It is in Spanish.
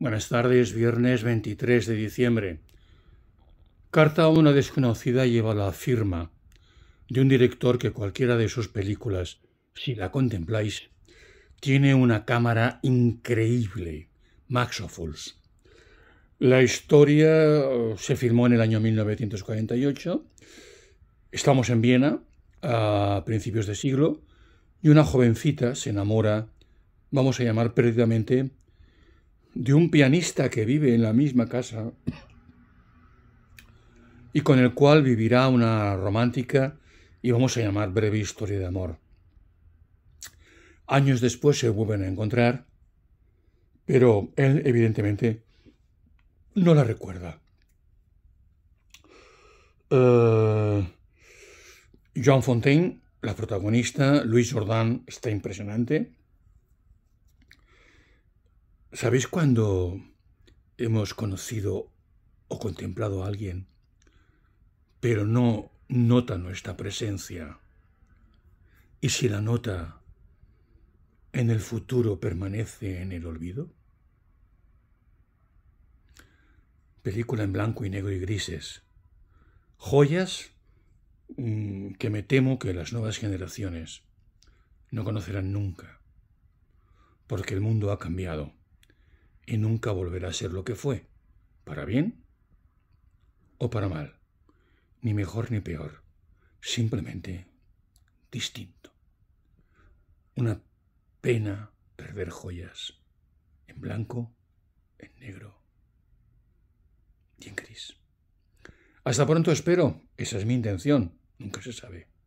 Buenas tardes, viernes 23 de diciembre. Carta a una desconocida lleva la firma de un director que cualquiera de sus películas, si la contempláis, tiene una cámara increíble, Max Ophuls. La historia uh, se filmó en el año 1948. Estamos en Viena, a principios de siglo, y una jovencita se enamora, vamos a llamar perdidamente, de un pianista que vive en la misma casa y con el cual vivirá una romántica y vamos a llamar breve historia de amor. Años después se vuelven a encontrar, pero él evidentemente no la recuerda. Eh, John Fontaine, la protagonista, Luis Jordan, está impresionante. ¿Sabéis cuando hemos conocido o contemplado a alguien, pero no nota nuestra presencia? ¿Y si la nota en el futuro permanece en el olvido? Película en blanco y negro y grises. Joyas mm, que me temo que las nuevas generaciones no conocerán nunca, porque el mundo ha cambiado y nunca volverá a ser lo que fue, para bien o para mal, ni mejor ni peor, simplemente distinto. Una pena perder joyas en blanco, en negro y en gris. Hasta pronto espero, esa es mi intención, nunca se sabe.